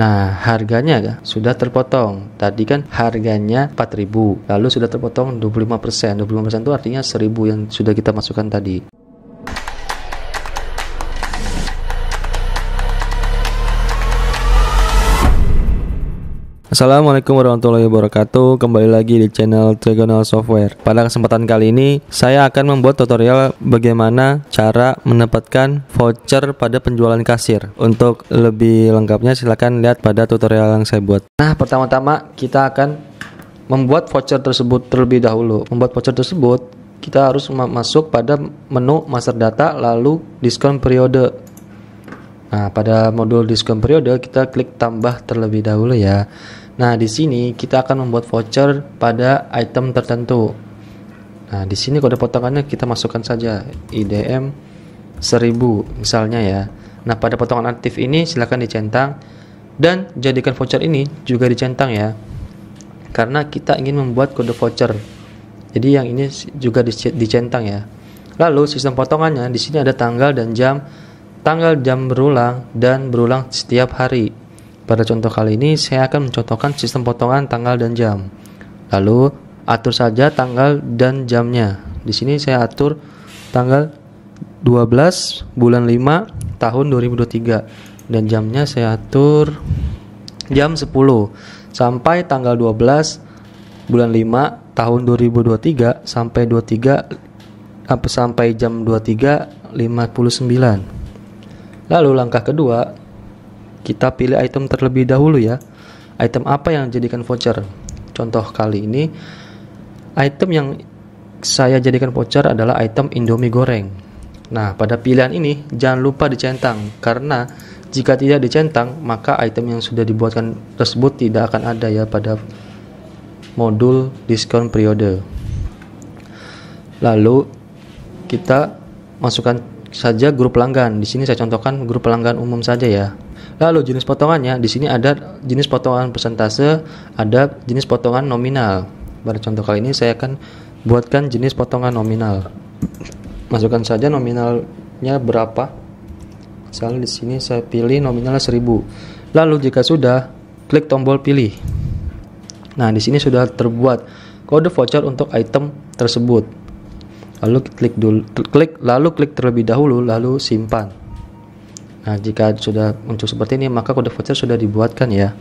Nah, harganya ya, sudah terpotong. Tadi kan harganya 4000 lalu sudah terpotong 25%. 25% itu artinya 1000 yang sudah kita masukkan tadi. Assalamualaikum warahmatullahi wabarakatuh Kembali lagi di channel Trigonal Software Pada kesempatan kali ini Saya akan membuat tutorial bagaimana Cara mendapatkan voucher pada penjualan kasir Untuk lebih lengkapnya silahkan lihat pada tutorial yang saya buat Nah pertama-tama kita akan Membuat voucher tersebut terlebih dahulu Membuat voucher tersebut kita harus masuk pada menu master data lalu diskon periode Nah, pada modul diskon periode kita klik tambah terlebih dahulu ya. Nah, di sini kita akan membuat voucher pada item tertentu. Nah, di sini kode potongannya kita masukkan saja IDM 1000 misalnya ya. Nah, pada potongan aktif ini silahkan dicentang dan jadikan voucher ini juga dicentang ya. Karena kita ingin membuat kode voucher. Jadi yang ini juga dicentang ya. Lalu sistem potongannya di sini ada tanggal dan jam, tanggal jam berulang dan berulang setiap hari. Pada contoh kali ini, saya akan mencontohkan sistem potongan tanggal dan jam. Lalu, atur saja tanggal dan jamnya. Di sini saya atur tanggal 12 bulan 5 tahun 2023 dan jamnya saya atur jam 10 sampai tanggal 12 bulan 5 tahun 2023 sampai 23 sampai jam 23 59. Lalu langkah kedua, kita pilih item terlebih dahulu ya. Item apa yang jadikan voucher? Contoh kali ini item yang saya jadikan voucher adalah item Indomie goreng. Nah, pada pilihan ini jangan lupa dicentang karena jika tidak dicentang, maka item yang sudah dibuatkan tersebut tidak akan ada ya pada modul diskon periode. Lalu kita masukkan saja grup pelanggan. Di sini saya contohkan grup pelanggan umum saja ya. Lalu jenis potongannya di sini ada jenis potongan persentase, ada jenis potongan nominal. Pada contoh kali ini saya akan buatkan jenis potongan nominal. Masukkan saja nominalnya berapa. Misalnya di sini saya pilih nominalnya 1000. Lalu jika sudah, klik tombol pilih. Nah, di sini sudah terbuat kode voucher untuk item tersebut. Lalu klik dulu klik lalu klik terlebih dahulu lalu simpan. Nah, jika sudah muncul seperti ini, maka kode voucher sudah dibuatkan ya.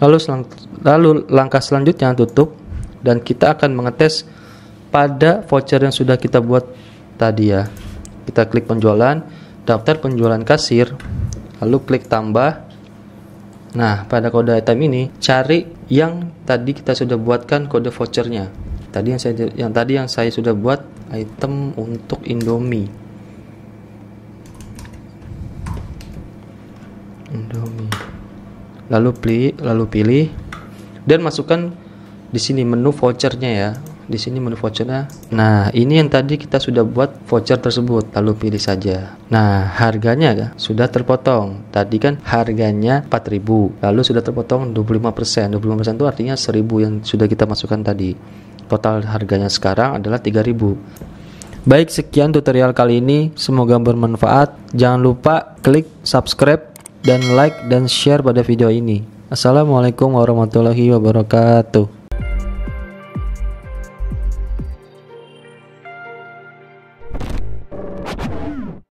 Lalu, selang, lalu langkah selanjutnya tutup dan kita akan mengetes pada voucher yang sudah kita buat tadi ya. Kita klik penjualan, daftar penjualan kasir, lalu klik tambah. Nah, pada kode item ini cari yang tadi kita sudah buatkan kode vouchernya. Tadi yang saya yang tadi yang saya sudah buat item untuk Indomie. Indomie. Lalu pilih, lalu pilih dan masukkan di sini menu vouchernya ya. Di sini menu vouchernya. Nah, ini yang tadi kita sudah buat voucher tersebut. Lalu pilih saja. Nah, harganya ya, sudah terpotong. Tadi kan harganya 4000 lalu sudah terpotong 25%. 25% itu artinya 1000 yang sudah kita masukkan tadi. Total harganya sekarang adalah 3000 Baik, sekian tutorial kali ini. Semoga bermanfaat. Jangan lupa klik subscribe dan like dan share pada video ini. Assalamualaikum warahmatullahi wabarakatuh.